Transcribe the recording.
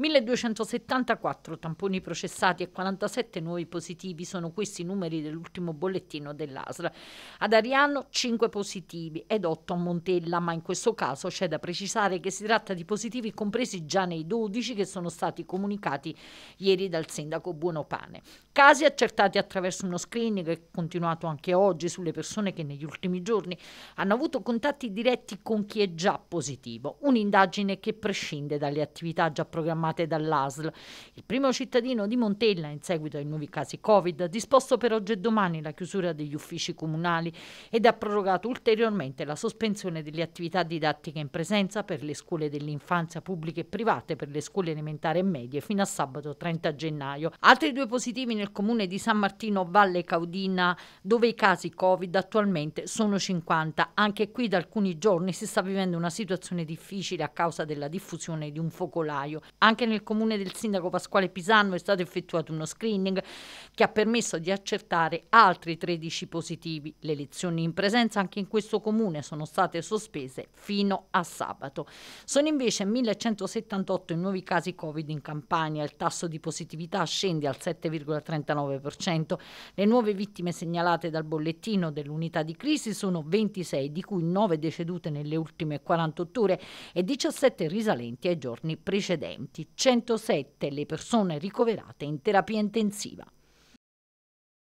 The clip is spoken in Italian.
1274 tamponi processati e 47 nuovi positivi sono questi i numeri dell'ultimo bollettino dell'ASL. Ad Ariano 5 positivi ed 8 a Montella, ma in questo caso c'è da precisare che si tratta di positivi compresi già nei 12 che sono stati comunicati ieri dal sindaco Buonopane. Casi accertati attraverso uno screening che è continuato anche oggi sulle persone che negli ultimi giorni hanno avuto contatti diretti con chi è già positivo, un'indagine che prescinde dalle attività già programmate confermate dall'ASL. Il primo cittadino di Montella, in seguito ai nuovi casi Covid, ha disposto per oggi e domani la chiusura degli uffici comunali ed ha prorogato ulteriormente la sospensione delle attività didattiche in presenza per le scuole dell'infanzia pubbliche e private, per le scuole elementari e medie fino a sabato 30 gennaio. Altri due positivi nel comune di San Martino Valle Caudina, dove i casi Covid attualmente sono 50. Anche qui da alcuni giorni si sta vivendo una situazione difficile a causa della diffusione di un focolaio. Anche anche nel comune del sindaco Pasquale Pisano è stato effettuato uno screening che ha permesso di accertare altri 13 positivi. Le lezioni in presenza anche in questo comune sono state sospese fino a sabato. Sono invece 1178 i nuovi casi Covid in Campania, il tasso di positività scende al 7,39%. Le nuove vittime segnalate dal bollettino dell'unità di crisi sono 26, di cui 9 decedute nelle ultime 48 ore e 17 risalenti ai giorni precedenti. 107 le persone ricoverate in terapia intensiva.